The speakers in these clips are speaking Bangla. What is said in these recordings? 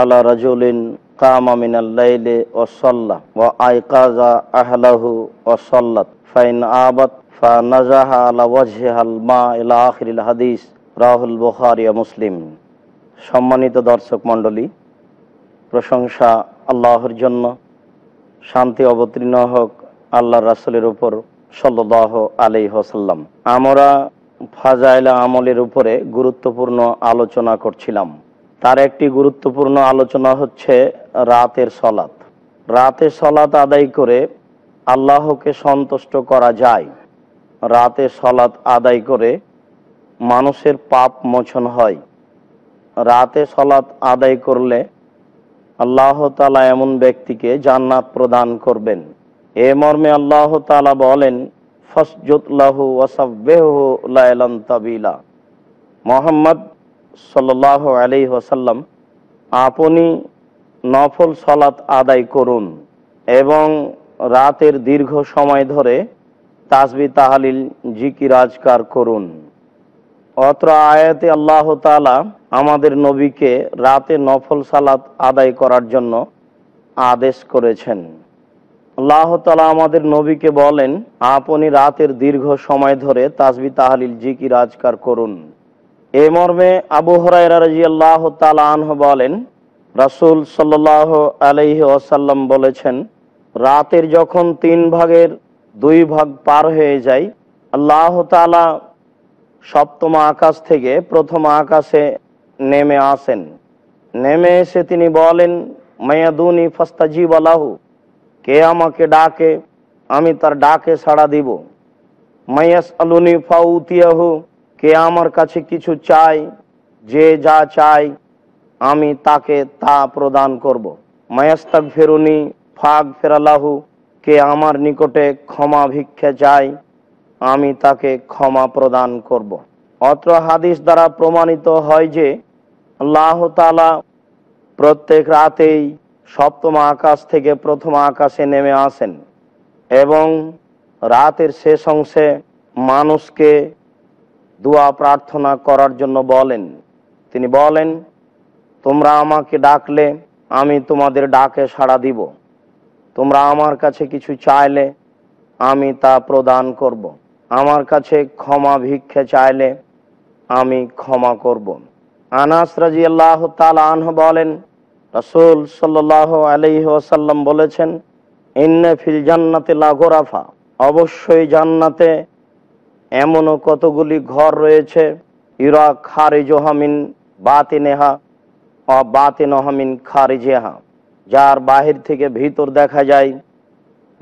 আলা রাজুলিন কামা মিনাল লাইলে ওসল্লা ওয়া আইকাজা আহলাহু ওসল্লাত ফাইন আবাত ফা নাজাহা আলা ওয়াজহিহাল মা ইলা আখিরিল হাদিস রাহুল বুখারী মুসলিম সম্মানিত দর্শক মণ্ডলী প্রশংসা আল্লাহর জন্য শান্তি অবতীর্ণ হোক আল্লাহ রাসুলের উপর সল্লাহ আলি হোসাল্লাম আমরা ফাজাইলা আমলের উপরে গুরুত্বপূর্ণ আলোচনা করছিলাম তার একটি গুরুত্বপূর্ণ আলোচনা হচ্ছে রাতের সলাত রাতে সলাত আদায় করে আল্লাহকে সন্তুষ্ট করা যায় রাতে সলাত আদায় করে মানুষের পাপ মোচন হয় রাতে সলাত আদায় করলে আল্লাহ তালা এমন ব্যক্তিকে জান্নাত প্রদান করবেন এ মর্মে আল্লাহ তালা বলেন ফসজুতলাহু ওয়াসাবেহু লাইলান তাবিলা মোহাম্মদ সাল্লাহ আলি ওসাল্লাম আপনি নফল সলাত আদায় করুন এবং রাতের দীর্ঘ সময় ধরে তাসবি তাহালিল জিকি রাজকার করুন অত্র আয়াতে আল্লাহ তালা আমাদের নবীকে রাতে নফল সালাত আদায় করার জন্য আদেশ করেছেন আল্লাহ তালা আমাদের নবীকে বলেন আপনি রাতের দীর্ঘ সময় ধরে তাসবি তাহালিল জিকি রাজকার করুন এ মর্মে আবু হরাইরা আল্লাহ বলেন রাসুল সাল্লাহ আলহি ওসাল্লাম বলেছেন রাতের যখন তিন ভাগের দুই ভাগ পার হয়ে যায় আল্লাহ তালা সপ্তম আকাশ থেকে প্রথম আকাশে নেমে আসেন নেমে এসে তিনি বলেন মায়াদুনি ফাস্তাজি আলাহু কে আমাকে ডাকে আমি তার ডাকে সাড়া দিব মায়াস আলুনি ফাউতিয়াহু কে আমার কাছে কিছু চাই যে যা চাই আমি তাকে তা প্রদান করব। মায়াস্তাক ফেরুনি ফাগ ফেরালাহু কে আমার নিকটে ক্ষমা ভিক্ষা চাই আমি তাকে ক্ষমা প্রদান করব। অত্র হাদিস দ্বারা প্রমাণিত হয় যে আল্লাহ তালা প্রত্যেক রাতেই সপ্তম আকাশ থেকে প্রথম আকাশে নেমে আসেন এবং রাতের শেষ অংশে মানুষকে দোয়া প্রার্থনা করার জন্য বলেন তিনি বলেন তোমরা আমাকে ডাকলে আমি তোমাদের ডাকে সাড়া দিব তোমরা আমার কাছে কিছু চাইলে আমি তা প্রদান করব। আমার কাছে ক্ষমা ভিক্ষে চাইলে আমি ক্ষমা করব। আনাস রাজি আল্লাহ আনহ বলেন রসুল সাল্লাহ আলহ ওসাল্লাম বলেছেন ইন্নফিল জান্নাতে লাগোরাফা অবশ্যই জান্নাতে এমনও কতগুলি ঘর রয়েছে ইরা খারিজহামিন বাতিনেহা অ বাতিনহামিন খারিজেহা যার বাহির থেকে ভিতর দেখা যায়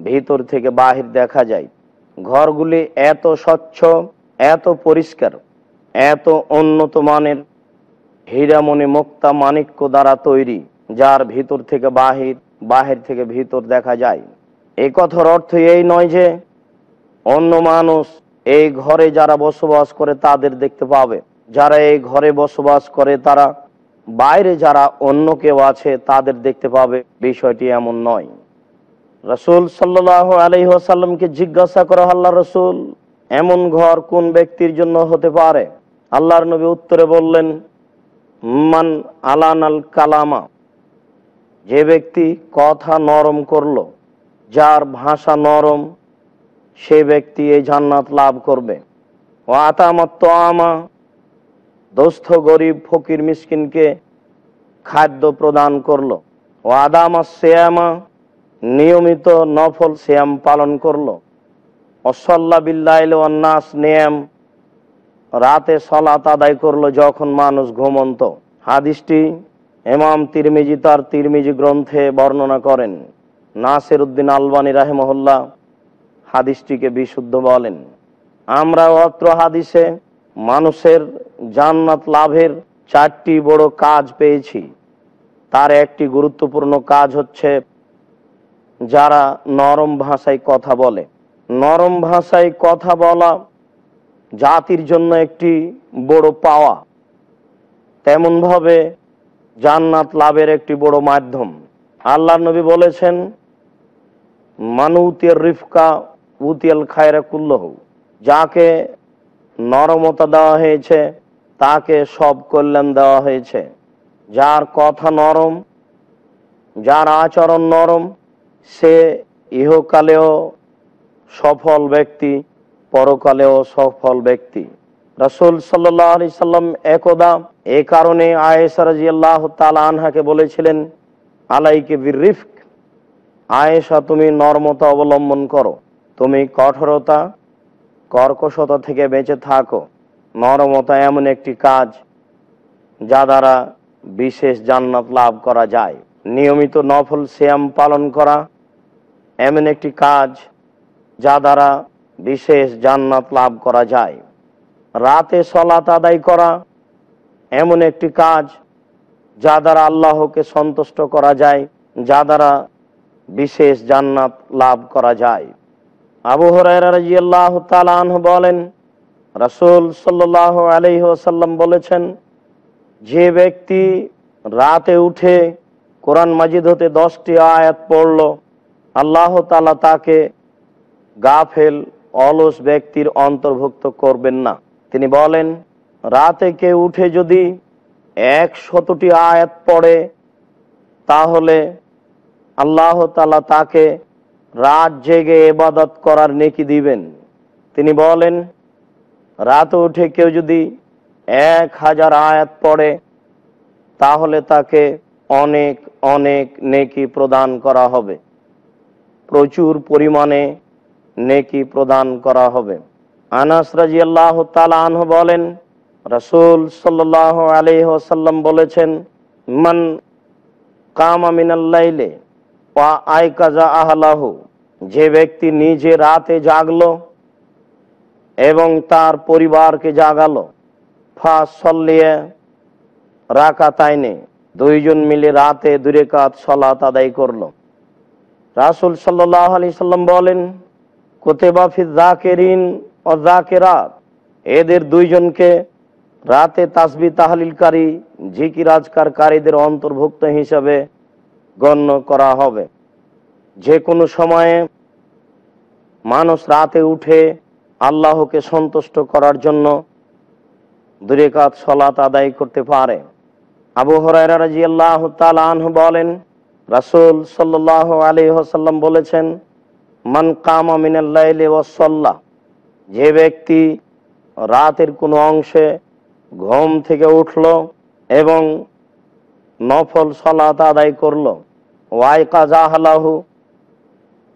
ভিতর থেকে বাহির দেখা যায় ঘরগুলি এত স্বচ্ছ এত পরিষ্কার এত উন্নত মানের হীরামণি মুক্তা মানিক্য দ্বারা তৈরি যার ভিতর থেকে বাহির বাহির থেকে ভিতর দেখা যায় এ কথার অর্থ এই নয় যে অন্য মানুষ এই ঘরে যারা বসবাস করে তাদের দেখতে পাবে যারা এই ঘরে বসবাস করে তারা বাইরে যারা অন্য কেউ আছে তাদের দেখতে পাবে বিষয়টি এমন নয় রসুল সাল্লাহ আলি আসাল্লামকে জিজ্ঞাসা করা আল্লাহ রসুল এমন ঘর কোন ব্যক্তির জন্য হতে পারে আল্লাহর নবী উত্তরে বললেন মান আলানাল কালামা যে ব্যক্তি কথা নরম করল যার ভাষা নরম সে ব্যক্তি এই জান্নাত লাভ করবে ও আতামত্ত আমা দোস্ত গরিব ফকির মিসকিনকে খাদ্য প্রদান করলো ও আদামা শ্যামা নিয়মিত নফল শ্যাম পালন করলো অসল্লা বিল্লাইল অন্নাস নিয়াম রাতে সলাত আদায় করলো যখন মানুষ ঘুমন্ত হাদিসটি এমাম তিরমিজি তার তিরমিজি গ্রন্থে বর্ণনা করেন নাসির উদ্দিন আলবানী রাহেমহল্লা হাদিসটিকে বিশুদ্ধ বলেন আমরা অত্র হাদিসে মানুষের জান্নাত লাভের চারটি বড় কাজ পেয়েছি তার একটি গুরুত্বপূর্ণ কাজ হচ্ছে যারা নরম ভাষায় কথা বলে নরম ভাষায় কথা বলা জাতির জন্য একটি বড় পাওয়া তেমনভাবে জান্নাত লাভের একটি বড় মাধ্যম আল্লাহ নবী বলেছেন মানুতের রিফকা উতিয়াল খায়রা কুল্লহ যাকে নরমতা দেওয়া হয়েছে তাকে সব কল্যাণ দেওয়া হয়েছে যার কথা নরম যার আচরণ নরম সে ইহকালেও সফল ব্যক্তি পরকালেও সফল ব্যক্তি রসুল সাল্লি সাল্লাম একদা এ কারণে আয়েসা রাজি আল্লাহ আনহাকে বলেছিলেন আলাইকে বিরিফক আয়েশা তুমি নর্মতা অবলম্বন করো তুমি কঠোরতা কর্কশতা থেকে বেঁচে থাকো নরমতা এমন একটি কাজ যা দ্বারা বিশেষ জান্নাত লাভ করা যায় নিয়মিত নফল শ্যাম পালন করা এমন একটি কাজ যা দ্বারা বিশেষ জান্নাত লাভ করা যায় রাতে সলাত আদায় করা এমন একটি কাজ যা দ্বারা আল্লাহকে সন্তুষ্ট করা যায় যা দ্বারা বিশেষ জান্নাত লাভ করা যায় আবু হরাইরাহ তালাহ বলেন রাসুল সাল্লাহ আলহ্লাম বলেছেন যে ব্যক্তি রাতে উঠে কোরআন মাজিদ হতে দশটি আয়াত পড়ল আল্লাহ তালা তাকে গাফেল অলস ব্যক্তির অন্তর্ভুক্ত করবেন না তিনি বলেন রাতে কে উঠে যদি এক শতটি আয়াত পড়ে তাহলে আল্লাহ তালা তাকে রাত জেগে এবাদত করার নেকি দিবেন তিনি বলেন রাত উঠে কেউ যদি এক হাজার আয়াত পড়ে তাহলে তাকে অনেক অনেক নেকি প্রদান করা হবে প্রচুর পরিমাণে নেকি প্রদান করা হবে আনাস রাজি আল্লাহ তালাহ বলেন রসুল সাল্লাহ আলি ওসাল্লাম বলেছেন মন কামিনাল্লাইলে আহলাহু যে ব্যক্তি নিজে রাতে জাগলো এবং তার পরিবারকে জাগাল ফা সল্লিয়ে রাখা তাইনে দুইজন মিলে রাতে দূরে কাত সলাত আদায় করলো রাসুল সাল্লাহ আলি সাল্লাম বলেন কোতেবা ফিজাকেরিন ও জাকেরাত এদের দুইজনকে রাতে তাসবি তাহলিলকারী কারীদের অন্তর্ভুক্ত হিসাবে গণ্য করা হবে যে কোনো সময়ে মানুষ রাতে উঠে আল্লাহকে সন্তুষ্ট করার জন্য দূরে কাজ সলাত আদায় করতে পারে আবু হরাইরা আল্লাহ আনহু বলেন রাসুল সাল্লাহ আলী হাসাল্লাম বলেছেন মান কাম মিনাল্লাইলে যে ব্যক্তি রাতের কোনো অংশে ঘুম থেকে উঠল এবং নফল সলাত আদায় করল ওয়াইকা জাহালাহু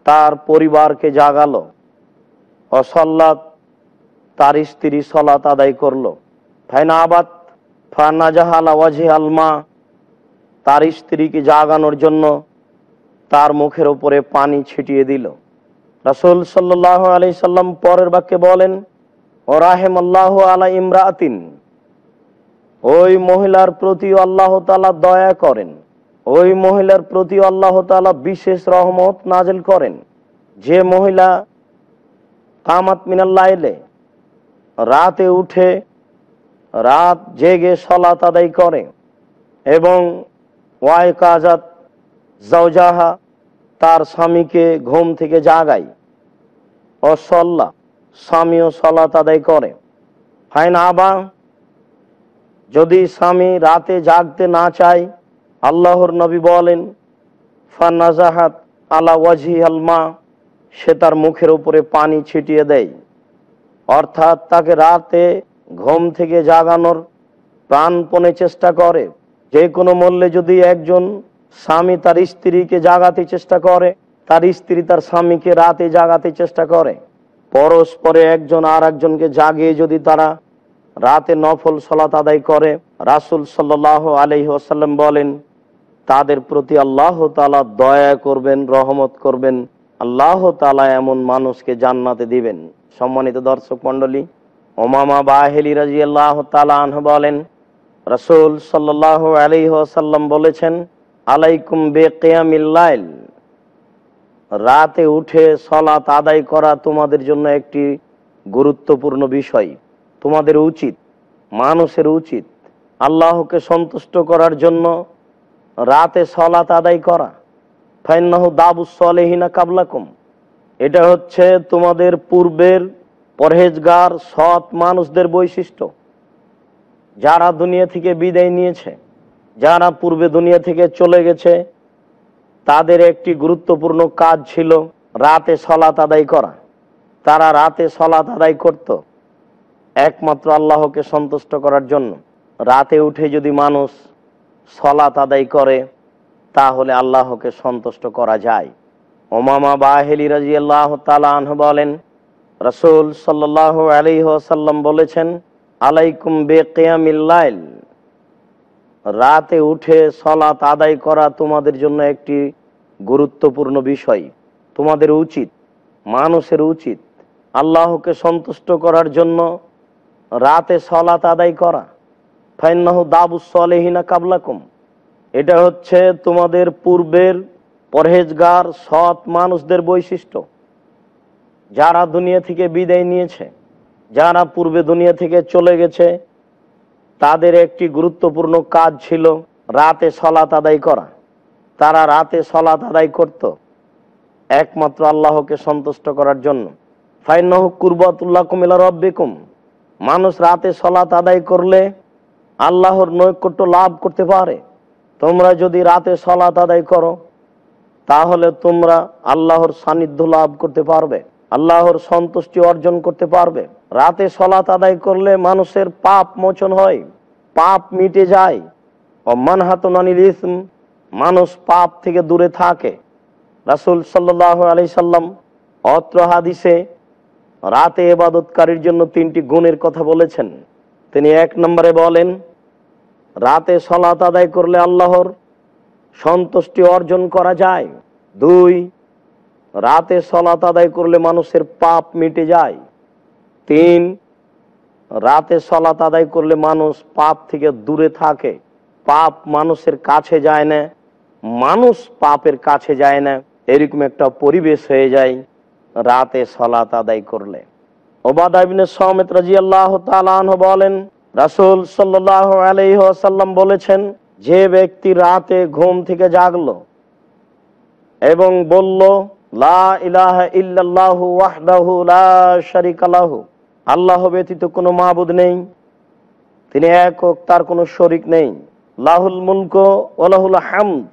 তার পরিবারকে জাগাল অসল্লাত তার স্ত্রী সলাত আদায় করলো ফানা জাহালা ওয়াজি আলমা তার স্ত্রীকে জাগানোর জন্য তার মুখের ওপরে পানি ছিটিয়ে দিল রাসুল সাল্লাহ আলি সাল্লাম পরের বাক্যে বলেন ও রাহেম আল্লাহ আলা আতিন ওই মহিলার প্রতি আল্লাহ তালা দয়া করেন ওই মহিলার প্রতি আল্লাহ তালা বিশেষ রহমত নাজেল করেন যে মহিলা কামাত মিনাল্লাইলে রাতে উঠে রাত জেগে সলাত আদায় করে এবং ওয়াই কাজাত জওজাহা তার স্বামীকে ঘুম থেকে জাগায় অসল্লা স্বামীও সলাত আদায় করে ফাইন আবা যদি স্বামী রাতে জাগতে না চায় আল্লাহর নবী বলেন ফানাজাহাত আলা ওয়াজি আলমা সে তার মুখের উপরে পানি ছিটিয়ে দেয় অর্থাৎ তাকে রাতে ঘুম থেকে জাগানোর প্রাণপণে চেষ্টা করে যে কোনো মূল্যে যদি একজন স্বামী তার স্ত্রীকে জাগাতে চেষ্টা করে তার স্ত্রী তার স্বামীকে রাতে জাগাতে চেষ্টা করে পরস্পরে একজন আর একজনকে জাগিয়ে যদি তারা রাতে নফল সলাত আদায় করে রাসুল সাল্লাহ আলহি আসাল্লাম বলেন তাদের প্রতি আল্লাহ তালা দয়া করবেন রহমত করবেন আল্লাহ তালা এমন মানুষকে জান্নাতে দিবেন সম্মানিত দর্শক মন্ডলী ওমামা বাহেলি রাজি আল্লাহ তালাহ বলেন রসুল সাল্লাহ আলিহাসাল্লাম বলেছেন আলাইকুম বে কেয়ামিল্লাইল রাতে উঠে সলাত আদায় করা তোমাদের জন্য একটি গুরুত্বপূর্ণ বিষয় তোমাদের উচিত মানুষের উচিত আল্লাহকে সন্তুষ্ট করার জন্য রাতে সলাত আদায় করা ফাইনাহ দাবুসলেহিনা কাবলাকুম এটা হচ্ছে তোমাদের পূর্বের পরহেজগার সৎ মানুষদের বৈশিষ্ট্য যারা দুনিয়া থেকে বিদায় নিয়েছে যারা পূর্বে দুনিয়া থেকে চলে গেছে তাদের একটি গুরুত্বপূর্ণ কাজ ছিল রাতে সলাত আদায় করা তারা রাতে সলাত আদায় করত একমাত্র আল্লাহকে সন্তুষ্ট করার জন্য রাতে উঠে যদি মানুষ সলাত আদায় করে তাহলে আল্লাহকে সন্তুষ্ট করা যায় ওমামা বাহেলি রাজি আল্লাহ তালাহ বলেন রসুল সাল্লাহ সাল্লাম বলেছেন আলাইকুম বে কেয়ামিল্লাইল রাতে উঠে সলাত আদায় করা তোমাদের জন্য একটি গুরুত্বপূর্ণ বিষয় তোমাদের উচিত মানুষের উচিত আল্লাহকে সন্তুষ্ট করার জন্য রাতে সলাত আদায় করা ফাইনাহ দাবুসলেহিনা কাবলাকুম এটা হচ্ছে তোমাদের পূর্বের পরহেজগার সৎ মানুষদের বৈশিষ্ট্য যারা দুনিয়া থেকে বিদায় নিয়েছে যারা পূর্বে দুনিয়া থেকে চলে গেছে তাদের একটি গুরুত্বপূর্ণ কাজ ছিল রাতে সলাত আদায় করা তারা রাতে সলাত আদায় করত একমাত্র আল্লাহকে সন্তুষ্ট করার জন্য ফাইনাহ কুরবাতুল্লাহ কুমিল্লা রব্বিকুম মানুষ রাতে সলাত আদায় করলে আল্লাহর নৈকট্য লাভ করতে পারে তোমরা যদি রাতে সলাত আদায় করো তাহলে তোমরা আল্লাহর সান্নিধ্য লাভ করতে পারবে আল্লাহর সন্তুষ্টি অর্জন করতে পারবে রাতে সলাত আদায় করলে মানুষের পাপ মোচন হয় পাপ মিটে যায় ও মানহাতনানিল ইসম মানুষ পাপ থেকে দূরে থাকে রাসুল সাল্লাহ আলি সাল্লাম অত্র হাদিসে রাতে এবাদতকারীর জন্য তিনটি গুণের কথা বলেছেন তিনি এক নম্বরে বলেন রাতে সলাত আদায় করলে আল্লাহর সন্তুষ্টি অর্জন করা যায় দুই রাতে সলাত আদায় করলে মানুষের পাপ মিটে যায় তিন রাতে সলাত আদায় করলে মানুষ পাপ থেকে দূরে থাকে পাপ মানুষের কাছে যায় না মানুষ পাপের কাছে যায় না এরকম একটা পরিবেশ হয়ে যায় রাতে সলাত আদায় করলে ওবাদাবিন সহমেত রাজি আল্লাহ তালাহ বলেন রাসুল সাল্লাহ আলহ্লাম বলেছেন যে ব্যক্তি রাতে ঘুম থেকে জাগল এবং বলল আল্লাহ ব্যতীত কোনো মাহবুদ নেই তিনি একক তার কোনো শরিক নেই লাহুল মুলক ওলাহুল হামদ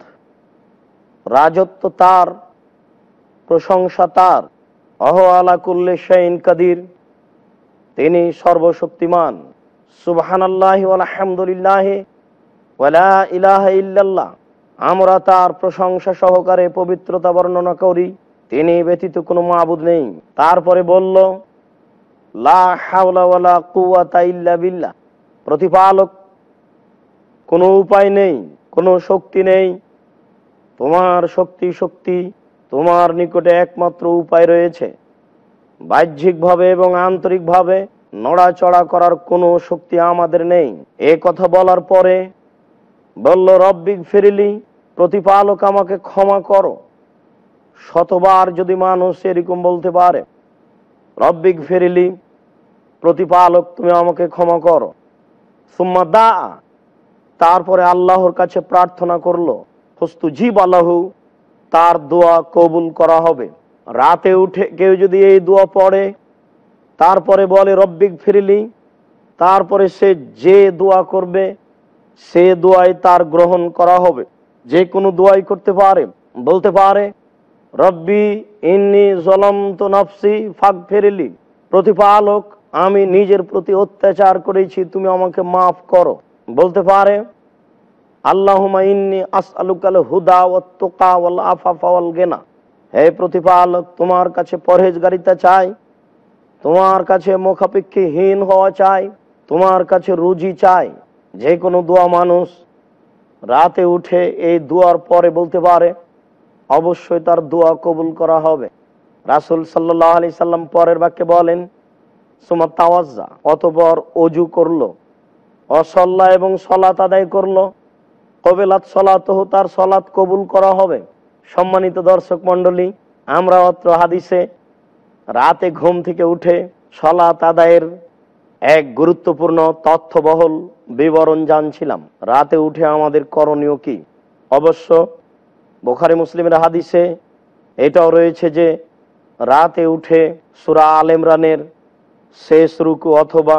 রাজত্ব তার প্রশংসা তার অহ আলা কুল্লে শাইন কাদির তিনি সর্বশক্তিমান সুবাহানাল্লাহামদুলিল্লাহ ওয়ালা ইলাহ ইল্লাল্লাহ আমরা তার প্রশংসা সহকারে পবিত্রতা বর্ণনা করি তিনি ব্যতীত কোনো মাবুদ নেই তারপরে বলল লা হাওলা কুয়াতা ইল্লা বিল্লাহ প্রতিপালক কোনো উপায় নেই কোনো শক্তি নেই তোমার শক্তি শক্তি তোমার নিকটে একমাত্র উপায় রয়েছে বাহ্যিকভাবে এবং আন্তরিকভাবে নড়াচড়া করার কোনো শক্তি আমাদের নেই এ কথা বলার পরে বলল রব্বিক ফিরিলি প্রতিপালক আমাকে ক্ষমা করো শতবার যদি মানুষ এরকম বলতে পারে রব্বিক ফেরিলি প্রতিপালক তুমি আমাকে ক্ষমা করো সুম্মা দা তারপরে আল্লাহর কাছে প্রার্থনা করলো হস্তু জীব আল্লাহু তার দোয়া কবুল করা হবে রাতে উঠে কেউ যদি এই দোয়া পড়ে তারপরে বলে রব্বিক ফিরিলি তারপরে সে যে দোয়া করবে সে দোয়ায় তার গ্রহণ করা হবে যে কোনো দোয়াই করতে পারে বলতে পারে রব্বি ইন্নি জলন্ত নফসি ফাঁক ফেরিলি প্রতিপালক আমি নিজের প্রতি অত্যাচার করেছি তুমি আমাকে মাফ করো বলতে পারে গেনা হে তোমার কাছে চাই তোমার কাছে হওয়া চাই তোমার কাছে রুজি চাই যে কোনো দোয়া মানুষ রাতে উঠে এই দুয়ার পরে বলতে পারে অবশ্যই তার দোয়া কবুল করা হবে রাসুল সাল্লাহ সাল্লাম পরের বাক্যে বলেন সুমার তাওয়াজ্জা অতপর অজু করলো অসল্লা এবং সলাত আদায় করলো কবেলাত হো তার সলাত কবুল করা হবে সম্মানিত দর্শক মন্ডলী আমরা অত্র হাদিসে রাতে ঘুম থেকে উঠে সলাত আদায়ের এক গুরুত্বপূর্ণ তথ্যবহল বিবরণ জানছিলাম রাতে উঠে আমাদের করণীয় কি অবশ্য বোখারি মুসলিমের হাদিসে এটাও রয়েছে যে রাতে উঠে সুরা আল ইমরানের শেষ রুকু অথবা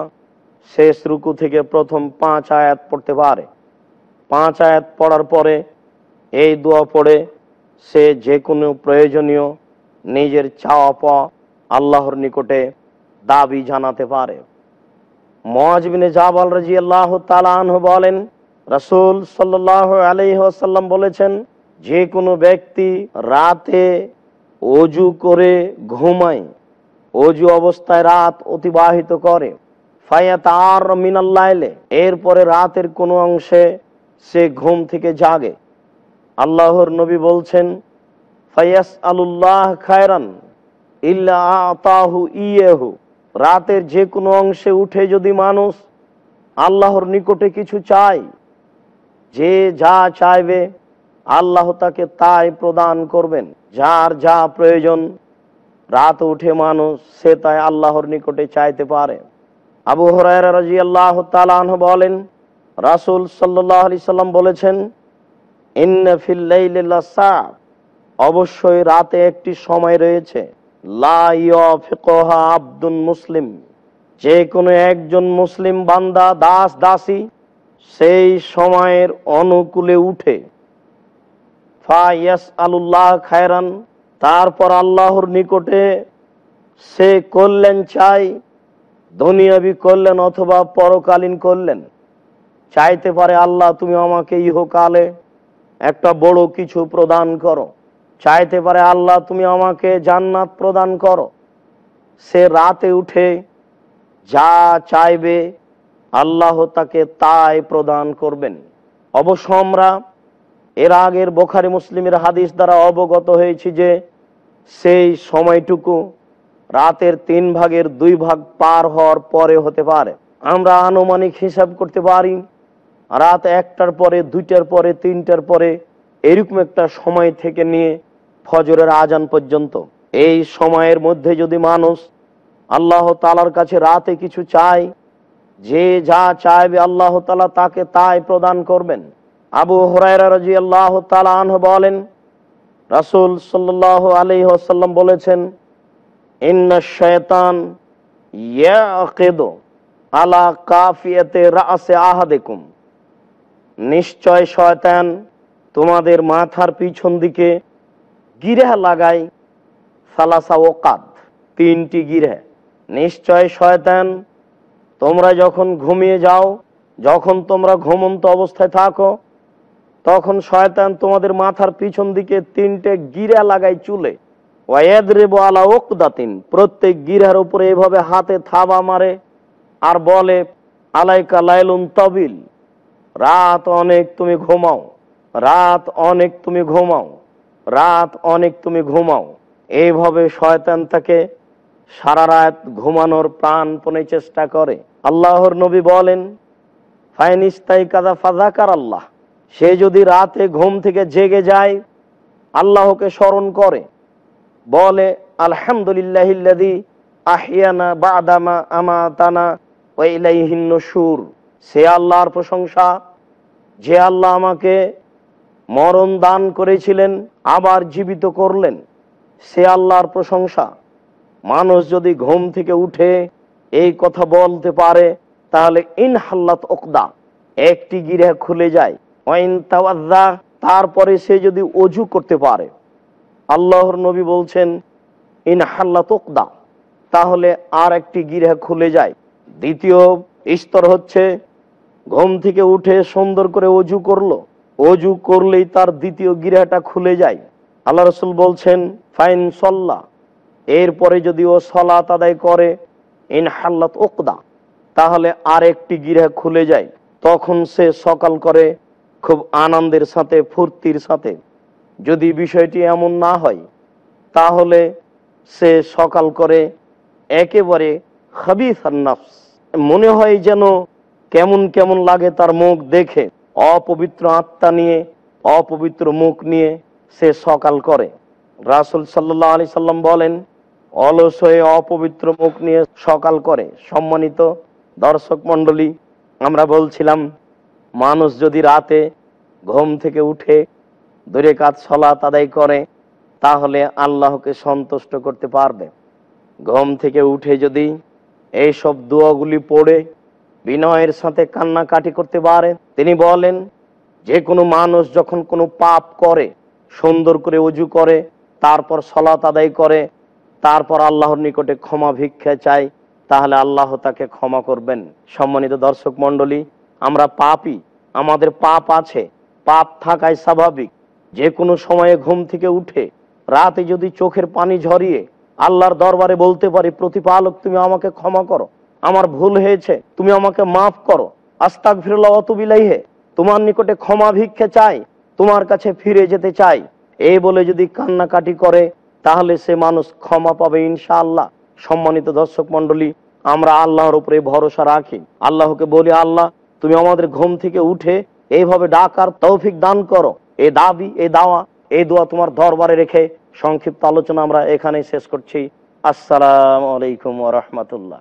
শেষ রুকু থেকে প্রথম পাঁচ আয়াত পড়তে পারে পাঁচ আয়াত পড়ার পরে এই দোয়া পড়ে সে যে কোনো প্রয়োজনীয় নিজের চাওয়া পাওয়া আল্লাহর নিকটে দাবি জানাতে পারে মহাজবিনে জাবাল রাজি আল্লাহ তালাহ বলেন রাসুল সাল্লাহ আলহ্লাম বলেছেন যে কোনো ব্যক্তি রাতে অজু করে ঘুমায় অজু অবস্থায় রাত অতিবাহিত করে ফায়াত আর মিনাল্লাইলে এরপরে রাতের কোনো অংশে সে ঘুম থেকে জাগে আল্লাহর নবী বলছেন ফাইয়াস আলুল্লাহ খায়রান ইহু ইয়েহু রাতের যে কোনো অংশে উঠে যদি মানুষ আল্লাহর নিকটে কিছু চায় যে যা চাইবে আল্লাহ তাকে তাই প্রদান করবেন যার যা প্রয়োজন রাত উঠে মানুষ সে তাই আল্লাহর নিকটে চাইতে পারে আবু হরাই রাজি আল্লাহ তালাহ বলেন রাসুল সাল্লাহ আলি সাল্লাম বলেছেন অবশ্যই রাতে একটি সময় রয়েছে আব্দুল মুসলিম যে কোনো একজন মুসলিম বান্দা দাস দাসী সেই সময়ের অনুকূলে উঠে ইয়াস আলুল্লাহ খায়রান তারপর আল্লাহর নিকটে সে করলেন চাই ধনিয়াবি করলেন অথবা পরকালীন করলেন চাইতে পারে আল্লাহ তুমি আমাকে ইহকালে একটা বড় কিছু প্রদান করো চাইতে পারে আল্লাহ তুমি আমাকে জান্নাত প্রদান করো সে রাতে উঠে যা চাইবে আল্লাহ তাকে তাই প্রদান করবেন অবশ্য আমরা এর আগের বোখারি মুসলিমের হাদিস দ্বারা অবগত হয়েছি যে সেই সময়টুকু রাতের তিন ভাগের দুই ভাগ পার হওয়ার পরে হতে পারে আমরা আনুমানিক হিসাব করতে পারি রাত একটার পরে দুইটার পরে তিনটার পরে এরকম একটা সময় থেকে নিয়ে ফজরের আজান পর্যন্ত এই সময়ের মধ্যে যদি মানুষ আল্লাহ তালার কাছে রাতে কিছু চায় যে যা চাইবে আল্লাহ তালা তাকে তাই প্রদান করবেন আবু হরাইরা রাজি আল্লাহ আনহ বলেন রাসুল সাল্লাহ আলি আসাল্লাম বলেছেন শয়তান আলা কাফিয়াতে রাসে আহাদেকুম নিশ্চয় শয়তান তোমাদের মাথার পিছন দিকে গিরে লাগায় সালাসা ওকাদ তিনটি গিরে নিশ্চয় শয়তান তোমরা যখন ঘুমিয়ে যাও যখন তোমরা ঘুমন্ত অবস্থায় থাকো তখন শয়তান তোমাদের মাথার পিছন দিকে তিনটে গিরা লাগায় চুলে আলা ওকদাতিন প্রত্যেক গিরার উপরে এভাবে হাতে থাবা মারে আর বলে আলাইকা লাইলুন তবিল রাত অনেক তুমি ঘুমাও রাত অনেক তুমি ঘুমাও রাত অনেক তুমি ঘুমাও এইভাবে শয়তান তাকে সারা রাত ঘুমানোর প্রাণপণে চেষ্টা করে আল্লাহর নবী বলেন ফাইনিস্তাই কাদা ফাজাকার আল্লাহ সে যদি রাতে ঘুম থেকে জেগে যায় আল্লাহকে স্মরণ করে বলে আলহামদুলিল্লাহ আহিয়ানা বাদামা আমা তানা ওইলাইহিন্ন সুর সে আল্লাহর প্রশংসা যে আল্লাহ আমাকে মরণ দান করেছিলেন আবার জীবিত করলেন সে আল্লাহর প্রশংসা মানুষ যদি ঘুম থেকে উঠে এই কথা বলতে পারে তাহলে ইনহাল্লাত ওকদা একটি গিরে খুলে যায় তারপরে সে যদি অজু করতে পারে আল্লাহর নবী বলছেন ইনহাল্লাত ওকদা তাহলে আর একটি গিরে খুলে যায় দ্বিতীয় স্তর হচ্ছে ঘুম থেকে উঠে সুন্দর করে অজু করলো অজু করলেই তার দ্বিতীয় গিরাটা খুলে যায় আল্লাহ রসুল বলছেন ফাইন সল্লা এরপরে যদি ও সলা তাদাই করে ইন হাল্লাত ওকদা তাহলে আর একটি গিরা খুলে যায় তখন সে সকাল করে খুব আনন্দের সাথে ফুর্তির সাথে যদি বিষয়টি এমন না হয় তাহলে সে সকাল করে একেবারে হাবিস নাফস মনে হয় যেন কেমন কেমন লাগে তার মুখ দেখে অপবিত্র আত্মা নিয়ে অপবিত্র মুখ নিয়ে সে সকাল করে রাসুল সাল্লাহ আলি সাল্লাম বলেন অলস হয়ে অপবিত্র মুখ নিয়ে সকাল করে সম্মানিত দর্শক মন্ডলী আমরা বলছিলাম মানুষ যদি রাতে ঘুম থেকে উঠে দূরে কাজ সলা তাদাই করে তাহলে আল্লাহকে সন্তুষ্ট করতে পারবে ঘুম থেকে উঠে যদি এইসব দোয়াগুলি পড়ে বিনয়ের সাথে কান্নাকাটি করতে পারেন তিনি বলেন যে কোনো মানুষ যখন কোনো পাপ করে সুন্দর করে উজু করে তারপর সলাত আদায় করে তারপর আল্লাহর নিকটে ক্ষমা ভিক্ষা চায় তাহলে আল্লাহ তাকে ক্ষমা করবেন সম্মানিত দর্শক মন্ডলী আমরা পাপই আমাদের পাপ আছে পাপ থাকায় স্বাভাবিক যে কোনো সময়ে ঘুম থেকে উঠে রাতে যদি চোখের পানি ঝরিয়ে আল্লাহর দরবারে বলতে পারি প্রতিপালক তুমি আমাকে ক্ষমা করো আমার ভুল হয়েছে তুমি আমাকে মাফ করো আস্তাক ফিরল অতবিলাইহে তোমার নিকটে ক্ষমা ভিক্ষে চাই তোমার কাছে ফিরে যেতে চাই এই বলে যদি কান্নাকাটি করে তাহলে সে মানুষ ক্ষমা পাবে ইনশাআল্লাহ সম্মানিত দর্শক মন্ডলী আমরা আল্লাহর উপরে ভরসা রাখি আল্লাহকে বলি আল্লাহ তুমি আমাদের ঘুম থেকে উঠে এইভাবে ডাকার তৌফিক দান করো এ দাবি এ দাওয়া এই দোয়া তোমার দরবারে রেখে সংক্ষিপ্ত আলোচনা আমরা এখানেই শেষ করছি আসসালাম আলাইকুম রহমতুল্লাহ